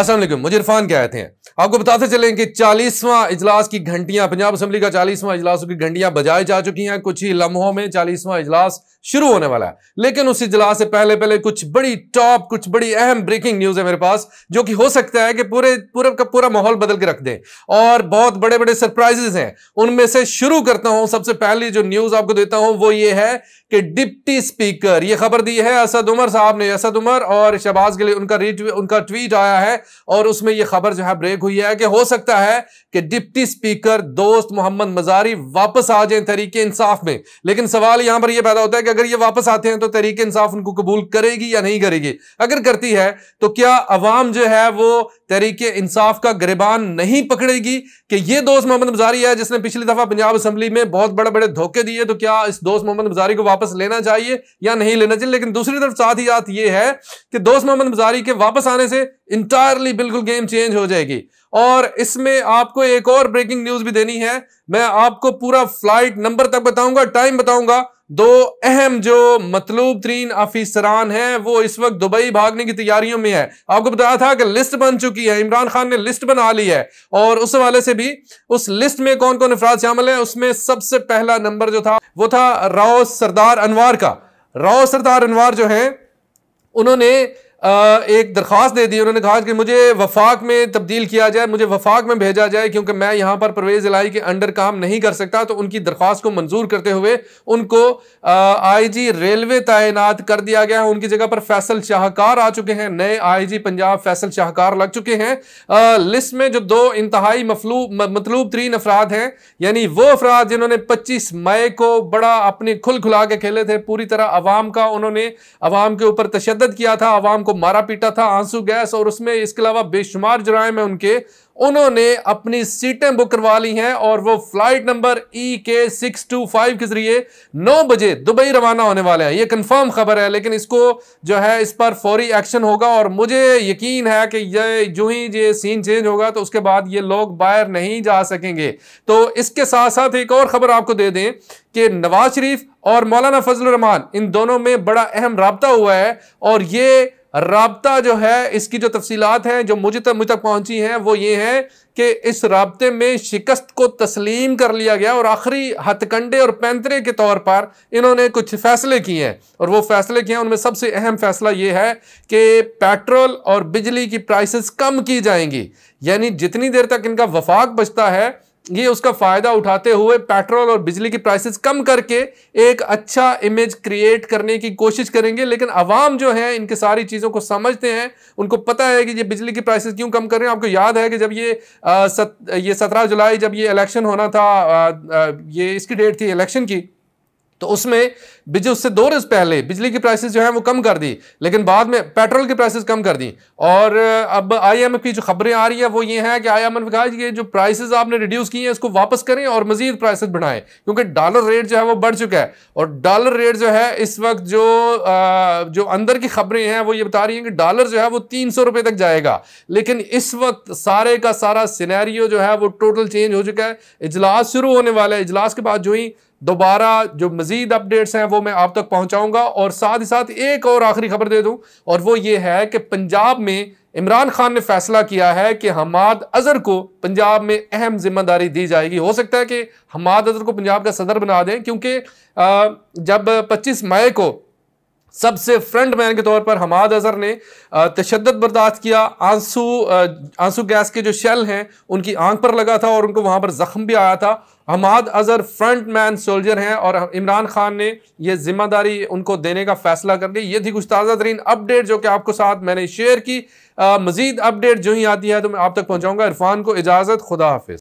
असल मुझे इरफान क्या कहते हैं आपको बताते चलें कि चालीसवां इजलास की घंटियां पंजाब असम्बली का चालीसवां इजलास की घंटियां बजाई जा चुकी हैं कुछ ही लम्हों में चालीसवां इजलास शुरू होने वाला है लेकिन उस इजलास से पहले पहले कुछ बड़ी टॉप कुछ बड़ी अहम ब्रेकिंग न्यूज है मेरे पास जो कि हो सकता है कि पूरे पूरा का पूरा माहौल बदल के रख दें और बहुत बड़े बड़े सरप्राइजेस हैं उनमें से शुरू करता हूं सबसे पहली जो न्यूज आपको देता हूं वो ये है कि डिप्टी स्पीकर ये खबर दी है असद उमर साहब ने असद उमर और शहबाज के लिए उनका उनका ट्वीट आया है और उसमें यह खबर जो है ब्रेक हुई है कि हो सकता है कि डिप्टी स्पीकर दोस्त मोहम्मद मजारी वापस आ जाए तरीके इंसाफ में लेकिन सवाल यहां पर यह पैदा होता है कि अगर ये वापस आते हैं तो तहरीक इंसाफ उनको कबूल करेगी या नहीं करेगी अगर करती है तो क्या अवाम जो है वो तहरीक इंसाफ का गरीबान नहीं पकड़ेगी कि ये दोस्त मोहम्मद मजारी है जिसने पिछली दफा पंजाब असम्बली में बहुत बड़े बड़े धोखे दिए तो क्या इस दोस्त मोहम्मद मजारी को वापस लेना चाहिए या नहीं लेना चाहिए लेकिन दूसरी तरफ साथ ही साथ ये है कि दोस्त मोहम्मद मजारी के वापस आने से इंटायरली बिल्कुल गेम चेंज हो जाएगी और इसमें आपको एक और ब्रेकिंग न्यूज भी देनी है मैं आपको पूरा फ्लाइट नंबर तक बताऊंगा टाइम बताऊंगा दो अहम जो मतलूब तरीन अफीसरान हैं वो इस वक्त दुबई भागने की तैयारियों में है आपको बताया था कि लिस्ट बन चुकी है इमरान खान ने लिस्ट बना ली है और उस हवाले से भी उस लिस्ट में कौन कौन अफराज शामिल है उसमें सबसे पहला नंबर जो था वो था राव सरदार अनवार का राव सरदार अनवार जो है उन्होंने एक दरख्वास्त दे दी उन्होंने कहा कि मुझे वफाक में तब्दील किया जाए मुझे वफाक में भेजा जाए क्योंकि मैं यहाँ पर परवेज़ इलाही के अंडर काम नहीं कर सकता तो उनकी दरख्वास्त को मंजूर करते हुए उनको आई जी रेलवे तैनात कर दिया गया है उनकी जगह पर फैसल शाहकार आ चुके हैं नए आई जी पंजाब फैसल शाहकार लग चुके हैं लिस्ट में जो दो इंतहाई मफलू मतलूब तरीन अफराद हैं यानी वो अफराद जिन्होंने पच्चीस मई को बड़ा अपने खुल खुला के खेले थे पूरी तरह अवाम का उन्होंने अवाम के ऊपर तशद किया था अवाम को मारा पीटा था आंसू गैस और उसमें इसके अलावा बेशुमार जराइम है उनके उन्होंने अपनी सीटें बुक करवा ली हैं और वो फ्लाइट नंबर ई के सिक्स टू फाइव के जरिए नौ बजे दुबई रवाना होने वाले हैं ये कंफर्म खबर है लेकिन इसको जो है इस पर फौरी एक्शन होगा और मुझे यकीन है कि ये जो ही ये सीन चेंज होगा तो उसके बाद ये लोग बाहर नहीं जा सकेंगे तो इसके साथ साथ एक और खबर आपको दे दें कि नवाज शरीफ और मौलाना फजल रहमान इन दोनों में बड़ा अहम रबता हुआ है और ये रबता जो है इसकी जो तफसीत हैं जो मुझे तक मुझ तक पहुंची हैं वो ये हैं कि इस रबते में शिकस्त को तस्लीम कर लिया गया और आखिरी हथकंडे और पैंतरे के तौर पर इन्होंने कुछ फ़ैसले किए हैं और वो फ़ैसले किए हैं उनमें सबसे अहम फ़ैसला ये है कि पेट्रोल और बिजली की प्राइसेस कम की जाएंगी यानी जितनी देर तक इनका वफाक बचता है ये उसका फ़ायदा उठाते हुए पेट्रोल और बिजली की प्राइसेस कम करके एक अच्छा इमेज क्रिएट करने की कोशिश करेंगे लेकिन अवाम जो है इनके सारी चीज़ों को समझते हैं उनको पता है कि ये बिजली की प्राइसेस क्यों कम कर रहे हैं आपको याद है कि जब ये आ, सत, ये सत्रह जुलाई जब ये इलेक्शन होना था आ, आ, ये इसकी डेट थी इलेक्शन की तो उसमें बिजली उससे दो रोज पहले बिजली की प्राइसेस जो है वो कम कर दी लेकिन बाद में पेट्रोल की प्राइसेस कम कर दी और अब आईएमएफ की जो खबरें आ रही है वो ये है कि आईएमएफ कहा ये जो प्राइसेस आपने रिड्यूस किए हैं इसको वापस करें और मजीद प्राइसेस बढ़ाएं क्योंकि डॉलर रेट जो है वो बढ़ चुका है और डॉलर रेट जो है इस वक्त जो जो अंदर की खबरें हैं वो ये बता रही हैं कि डॉलर जो है वो तीन सौ रुपए तक जाएगा लेकिन इस वक्त सारे का सारा सिनेरियो जो है वो टोटल चेंज हो चुका है इजलास शुरू होने वाला है इजलास के बाद जो ही दोबारा जो मजीद अपडेट्स हैं वो मैं आप तक पहुंचाऊंगा और साथ ही साथ एक और आखिरी खबर दे दूं और वो ये है कि पंजाब में इमरान खान ने फैसला किया है कि हमाद अजहर को पंजाब में अहम जिम्मेदारी दी जाएगी हो सकता है कि हमाद अजहर को पंजाब का सदर बना दें क्योंकि जब 25 मई को सबसे फ्रंट मैन के तौर पर हमाद अजहर ने तशद बर्दाश्त किया आंसू आंसू गैस के जो शेल हैं उनकी आंख पर लगा था और उनको वहाँ पर ज़ख्म भी आया था Hammad Azhar front man soldier हैं और इमरान खान ने यह जिम्मेदारी उनको देने का फैसला कर लिया ये थी कुछ ताज़ा तरीन अपडेट जो कि आपको साथ मैंने शेयर की मजीद अपडेट जो ही आती है तो मैं आप तक पहुँचाऊँगा इरफान को इजाज़त खुदा हाफ